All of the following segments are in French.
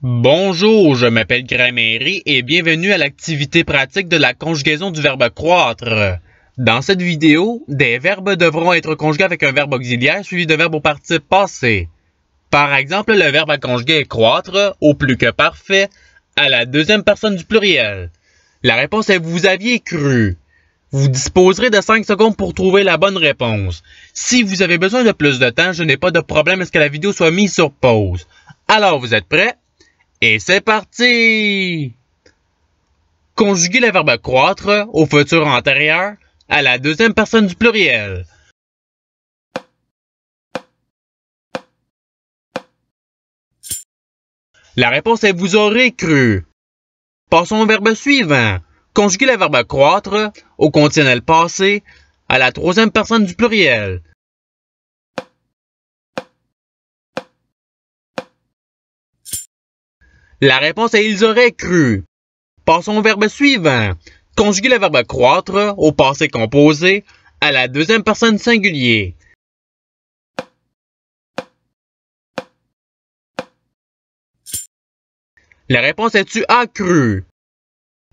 Bonjour, je m'appelle Gramairie et bienvenue à l'activité pratique de la conjugaison du verbe croître. Dans cette vidéo, des verbes devront être conjugués avec un verbe auxiliaire suivi de verbes au participe passé. Par exemple, le verbe à conjuguer est croître au plus que parfait à la deuxième personne du pluriel. La réponse est vous aviez cru. Vous disposerez de 5 secondes pour trouver la bonne réponse. Si vous avez besoin de plus de temps, je n'ai pas de problème à ce que la vidéo soit mise sur pause. Alors, vous êtes prêts? Et c'est parti! Conjuguez le verbe croître au futur antérieur à la deuxième personne du pluriel. La réponse est vous aurez cru. Passons au verbe suivant. Conjuguer le verbe croître au conditionnel passé à la troisième personne du pluriel. La réponse est ils auraient cru. Passons au verbe suivant. Conjuguez le verbe croître au passé composé à la deuxième personne singulier. La réponse est tu as cru.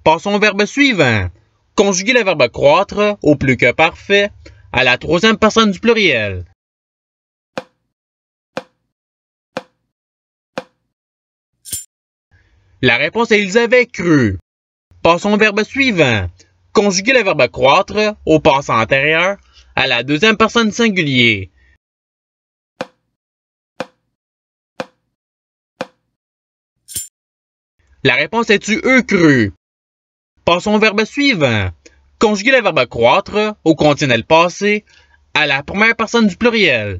Passons au verbe suivant. Conjuguez le verbe croître au plus que parfait à la troisième personne du pluriel. La réponse est ils avaient cru. Passons au verbe suivant. Conjuguez le verbe croître au passé antérieur à la deuxième personne singulier. La réponse est tu eux cru. Passons au verbe suivant. Conjuguez le verbe croître au continuel passé à la première personne du pluriel.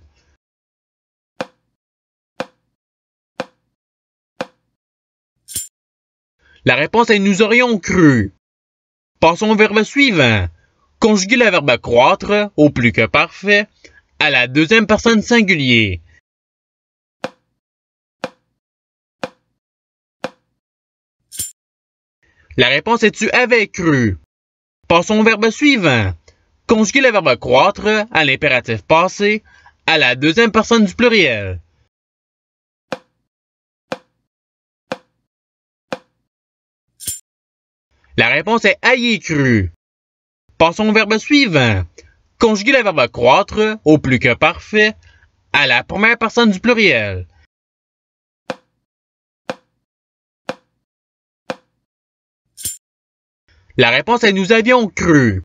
La réponse est nous aurions cru. Passons au verbe suivant. Conjuguez le verbe croître au plus que parfait à la deuxième personne singulier. La réponse est tu avais cru. Passons au verbe suivant. Conjuguez le verbe croître à l'impératif passé à la deuxième personne du pluriel. La réponse est Ayez cru. Passons au verbe suivant. Conjuguez le verbe croître au plus que parfait à la première personne du pluriel. La réponse est nous avions cru.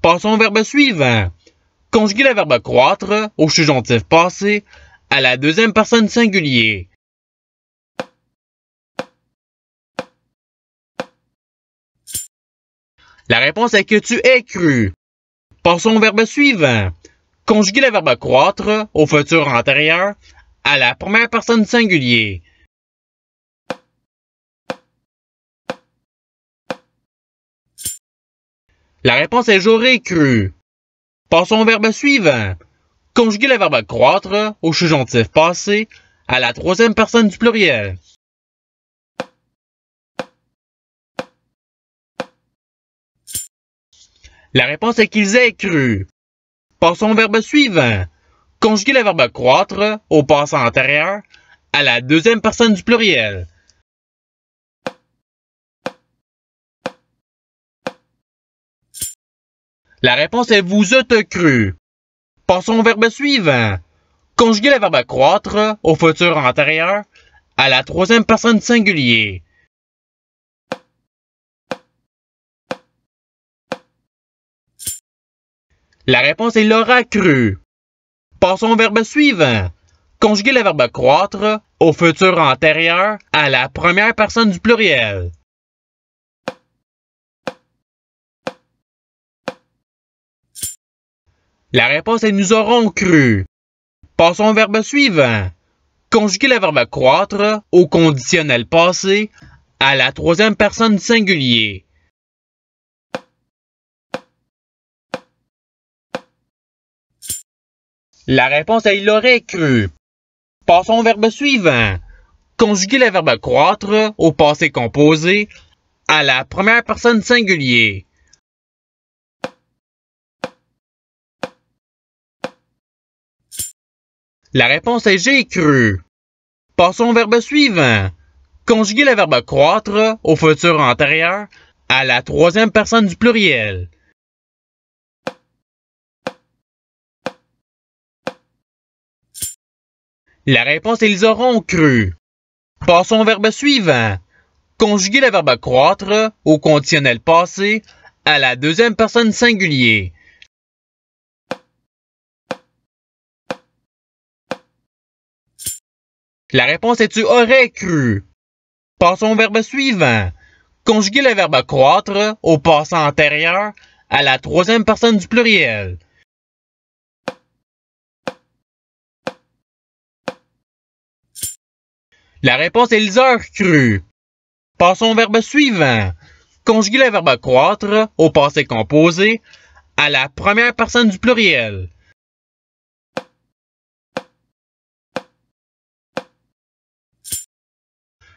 Passons au verbe suivant. Conjuguer le verbe croître au subjonctif passé à la deuxième personne singulier. La réponse est que tu es cru. Passons au verbe suivant. Conjuguer le verbe croître au futur antérieur à la première personne singulier. La réponse est j'aurais cru. Passons au verbe suivant. Conjuguer le verbe croître au subjonctif passé à la troisième personne du pluriel. La réponse est qu'ils aient cru. Passons au verbe suivant. Conjuguez le verbe croître au passé antérieur à la deuxième personne du pluriel. La réponse est vous êtes cru. Passons au verbe suivant. Conjuguez le verbe croître au futur antérieur à la troisième personne singulier. La réponse est l'aura cru ». Passons au verbe suivant. Conjuguez le verbe croître au futur antérieur à la première personne du pluriel. La réponse est nous aurons cru. Passons au verbe suivant. Conjuguez le verbe croître au conditionnel passé à la troisième personne du singulier. La réponse est il aurait cru. Passons au verbe suivant. Conjuguez le verbe croître au passé composé à la première personne singulier. La réponse est j'ai cru. Passons au verbe suivant. Conjuguez le verbe croître au futur antérieur à la troisième personne du pluriel. La réponse est « ils auront cru. Passons au verbe suivant. Conjuguez le verbe croître au conditionnel passé à la deuxième personne singulier. La réponse est tu aurais cru. Passons au verbe suivant. Conjuguez le verbe croître au passé antérieur à la troisième personne du pluriel. La réponse est les cru ». crues. Passons au verbe suivant. Conjuguez le verbe croître au passé composé à la première personne du pluriel.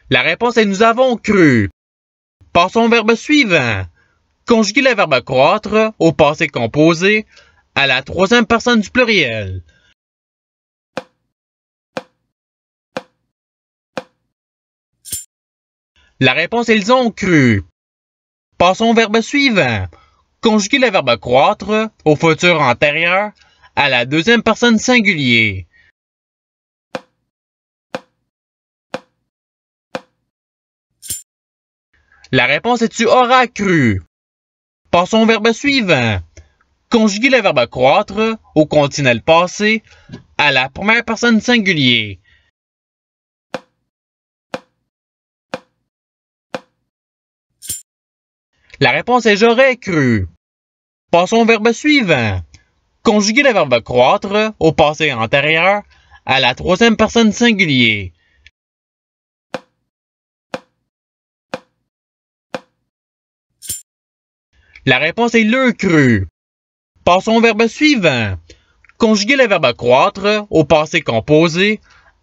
La réponse est nous avons cru. Passons au verbe suivant. Conjuguez le verbe croître au passé composé à la troisième personne du pluriel. La réponse est ils ont cru. Passons au verbe suivant. Conjuguez le verbe croître au futur antérieur à la deuxième personne singulier. La réponse est tu auras cru. Passons au verbe suivant. Conjugue le verbe croître au continuel passé à la première personne singulier. La réponse est j'aurais cru. Passons au verbe suivant. Conjuguer le verbe croître au passé antérieur à la troisième personne singulier. La réponse est le cru. Passons au verbe suivant. Conjuguer le verbe croître au passé composé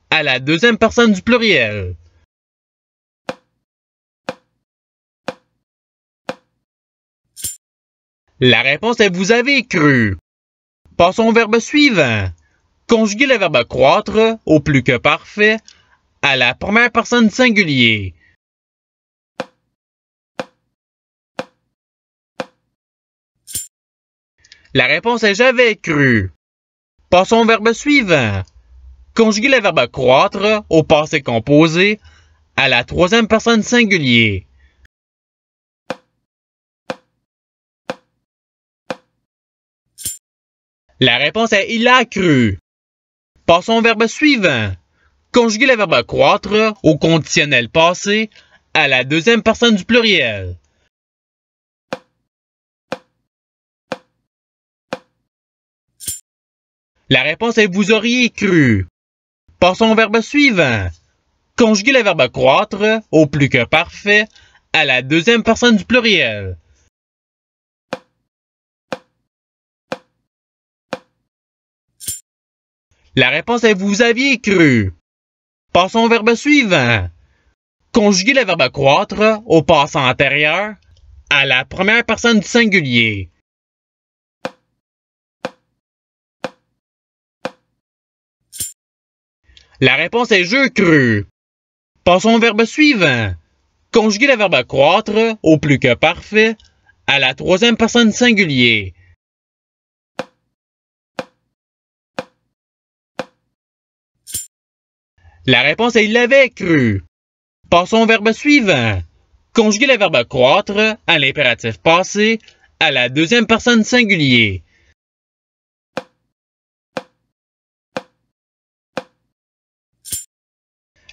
à la deuxième personne du pluriel. La réponse est vous avez cru. Passons au verbe suivant. Conjuguez le verbe croître au plus que parfait à la première personne singulier. La réponse est j'avais cru. Passons au verbe suivant. Conjuguez le verbe croître au passé composé à la troisième personne singulier. La réponse est il a cru. Passons au verbe suivant. Conjuguez le verbe croître au conditionnel passé à la deuxième personne du pluriel. La réponse est vous auriez cru. Passons au verbe suivant. Conjuguez le verbe croître au plus que parfait à la deuxième personne du pluriel. La réponse est vous aviez cru. Passons au verbe suivant. Conjuguez le verbe croître au passant antérieur à la première personne du singulier. La réponse est je cru. Passons au verbe suivant. Conjuguez le verbe croître au plus que parfait à la troisième personne du singulier. La réponse est il l'avait cru. Passons au verbe suivant. Conjuguez le verbe croître à l'impératif passé à la deuxième personne singulier.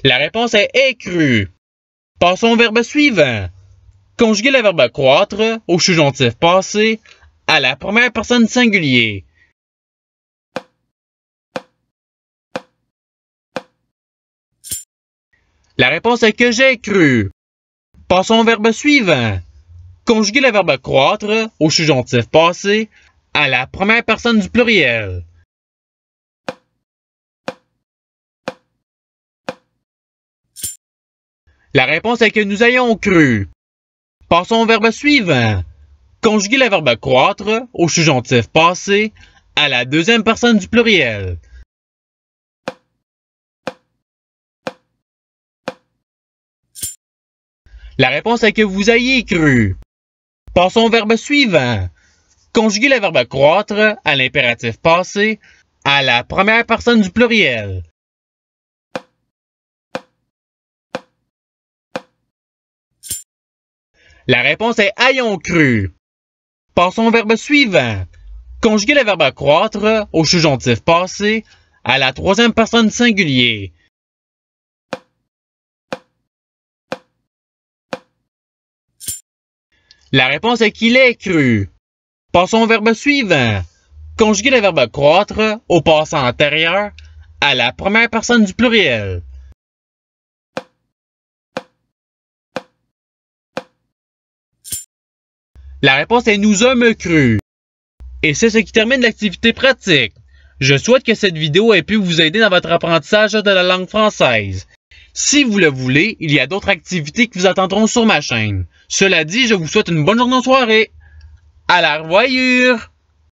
La réponse est écrue. Passons au verbe suivant. Conjuguez le verbe croître au subjonctif passé à la première personne singulier. La réponse est que j'ai cru. Passons au verbe suivant. Conjuguez le verbe croître au subjonctif passé à la première personne du pluriel. La réponse est que nous ayons cru. Passons au verbe suivant. Conjuguez le verbe croître au subjonctif passé à la deuxième personne du pluriel. La réponse est que vous ayez cru. Passons au verbe suivant. Conjuguez le verbe croître à l'impératif passé à la première personne du pluriel. La réponse est ayons cru. Passons au verbe suivant. Conjuguez le verbe croître au subjonctif passé à la troisième personne singulier. La réponse est qu'il est cru. Passons au verbe suivant. Conjuguez le verbe croître au passé antérieur à la première personne du pluriel. La réponse est nous sommes cru. Et c'est ce qui termine l'activité pratique. Je souhaite que cette vidéo ait pu vous aider dans votre apprentissage de la langue française. Si vous le voulez, il y a d'autres activités qui vous attendront sur ma chaîne. Cela dit, je vous souhaite une bonne journée en soirée. À la revoyure!